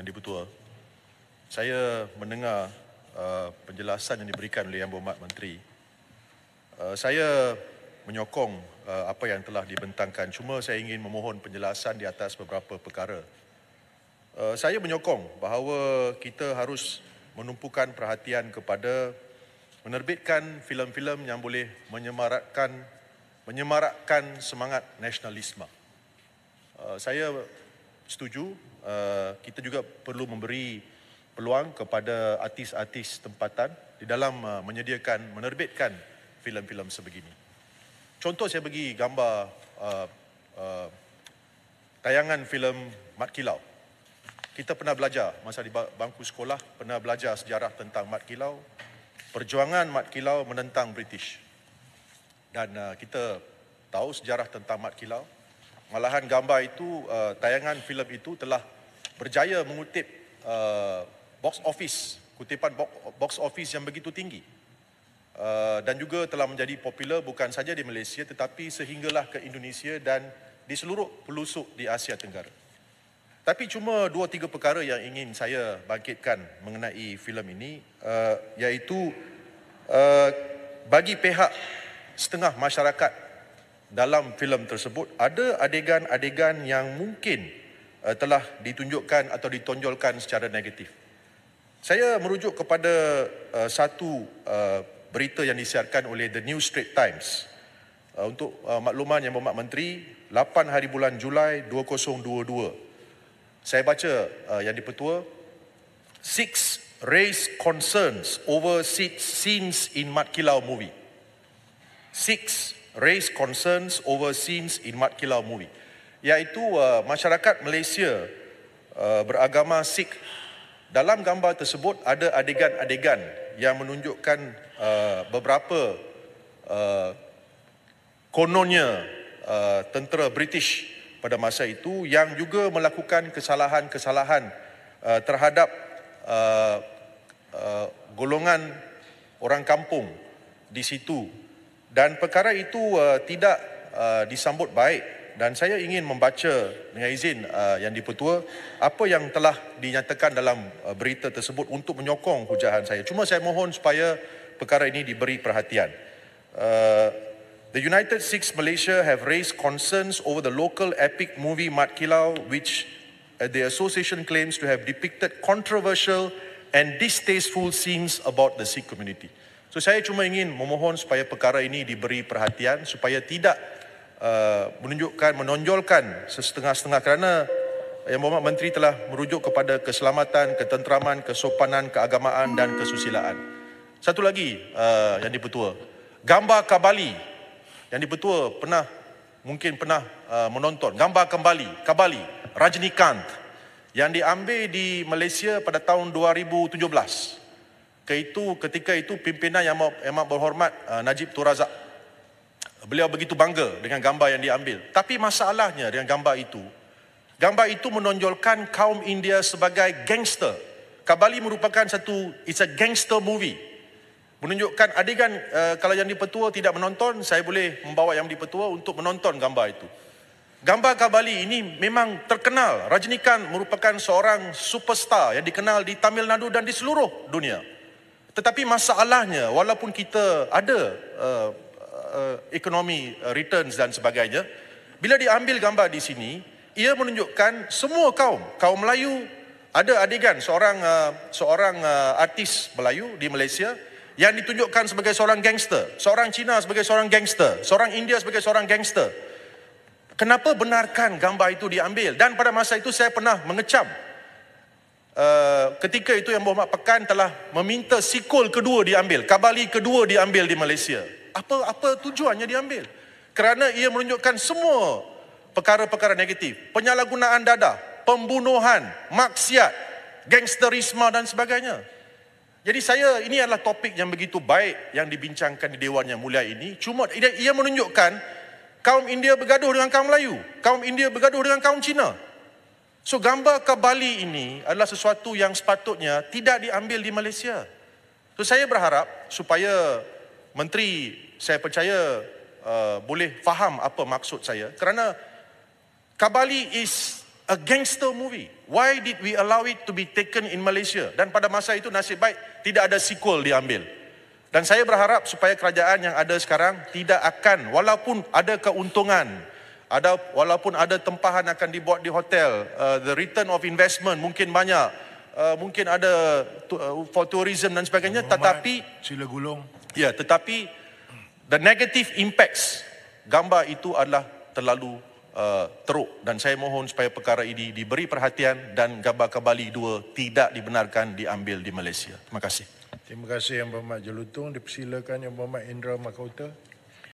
Yang di Saya mendengar uh, penjelasan yang diberikan oleh Yang Berhormat Menteri. Uh, saya menyokong uh, apa yang telah dibentangkan. Cuma saya ingin memohon penjelasan di atas beberapa perkara. Uh, saya menyokong bahawa kita harus menumpukan perhatian kepada menerbitkan filem-filem yang boleh menyemarakkan menyemarakkan semangat nasionalisme. Uh, saya setuju uh, kita juga perlu memberi peluang kepada artis-artis tempatan di dalam uh, menyediakan menerbitkan filem-filem sebegini. Contoh saya bagi gambar uh, uh, tayangan filem Mat Kilau. Kita pernah belajar masa di bangku sekolah pernah belajar sejarah tentang Mat Kilau, perjuangan Mat Kilau menentang British. Dan uh, kita tahu sejarah tentang Mat Kilau malahan gambar itu uh, tayangan filem itu telah berjaya mengutip uh, box office kutipan box office yang begitu tinggi uh, dan juga telah menjadi popular bukan saja di Malaysia tetapi sehinggalah ke Indonesia dan di seluruh pelusuk di Asia Tenggara. Tapi cuma dua tiga perkara yang ingin saya bangkitkan mengenai filem ini uh, iaitu uh, bagi pihak setengah masyarakat dalam filem tersebut ada adegan-adegan yang mungkin uh, telah ditunjukkan atau ditonjolkan secara negatif. Saya merujuk kepada uh, satu uh, berita yang disiarkan oleh The New Street Times. Uh, untuk uh, makluman yang bermak menteri, 8 hari bulan Julai 2022. Saya baca uh, yang dipertua. Six raise concerns over six scenes in Mat Kilau movie. Six raise concerns over scenes in Mat Kilau movie iaitu uh, masyarakat Malaysia uh, beragama Sikh dalam gambar tersebut ada adegan-adegan yang menunjukkan uh, beberapa uh, kononnya uh, tentera British pada masa itu yang juga melakukan kesalahan-kesalahan uh, terhadap uh, uh, golongan orang kampung di situ dan perkara itu uh, tidak uh, disambut baik dan saya ingin membaca dengan izin uh, yang dipertua apa yang telah dinyatakan dalam uh, berita tersebut untuk menyokong hujahan saya cuma saya mohon supaya perkara ini diberi perhatian uh, The United Six Malaysia have raised concerns over the local epic movie Mat Kilau which uh, the association claims to have depicted controversial and distasteful scenes about the Sikh community. So saya cuma ingin memohon supaya perkara ini diberi perhatian supaya tidak uh, menunjukkan menonjolkan setengah-setengah kerana Yang Berhormat Menteri telah merujuk kepada keselamatan, ketenteraman, kesopanan, keagamaan dan kesusilaan. Satu lagi uh, yang dipertua, gambar Kabali yang dipertua pernah mungkin pernah uh, menonton gambar kembali Kabali Rajnikant yang diambil di Malaysia pada tahun 2017. Keitu ketika itu pimpinan yang amat berhormat uh, Najib Turazak. Beliau begitu bangga dengan gambar yang diambil. Tapi masalahnya dengan gambar itu, gambar itu menonjolkan kaum India sebagai gangster. Kabali merupakan satu it's a gangster movie. Menunjukkan adegan uh, kalau yang dipetua tidak menonton, saya boleh membawa yang dipetua untuk menonton gambar itu. Gambar Kabali ini memang terkenal. Rajnikant merupakan seorang superstar yang dikenal di Tamil Nadu dan di seluruh dunia. Tetapi masalahnya, walaupun kita ada uh, uh, ekonomi uh, returns dan sebagainya, bila diambil gambar di sini, ia menunjukkan semua kaum, kaum Melayu, ada adegan seorang uh, seorang uh, artis Melayu di Malaysia yang ditunjukkan sebagai seorang gangster, seorang Cina sebagai seorang gangster, seorang India sebagai seorang gangster. Kenapa benarkan gambar itu diambil? Dan pada masa itu saya pernah mengecam Eh, ketika itu yang Muhammad Pekan telah meminta sikul kedua diambil, kabali kedua diambil di Malaysia. Apa apa tujuannya diambil? Kerana ia menunjukkan semua perkara-perkara negatif, penyalahgunaan dada, pembunuhan, maksiat, gangsterisme dan sebagainya. Jadi saya ini adalah topik yang begitu baik yang dibincangkan di Dewan yang mulia ini. Cuma ia, ia menunjukkan kaum India bergaduh dengan kaum Melayu, kaum India bergaduh dengan kaum Cina, So gambar ke Bali ini adalah sesuatu yang sepatutnya tidak diambil di Malaysia. So saya berharap supaya menteri saya percaya uh, boleh faham apa maksud saya kerana Kabali is a gangster movie. Why did we allow it to be taken in Malaysia? Dan pada masa itu nasib baik tidak ada sequel diambil. Dan saya berharap supaya kerajaan yang ada sekarang tidak akan walaupun ada keuntungan ada walaupun ada tempahan akan dibuat di hotel, uh, the return of investment mungkin banyak. Uh, mungkin ada tu, uh, for tourism dan sebagainya Muhammad, tetapi sila gulung. Ya, yeah, tetapi the negative impacts gambar itu adalah terlalu uh, teruk dan saya mohon supaya perkara ini diberi perhatian dan gambar ke Bali 2 tidak dibenarkan diambil di Malaysia. Terima kasih. Terima kasih Yang Berhormat Jelutong. Dipersilakan Yang Berhormat Indra Makota.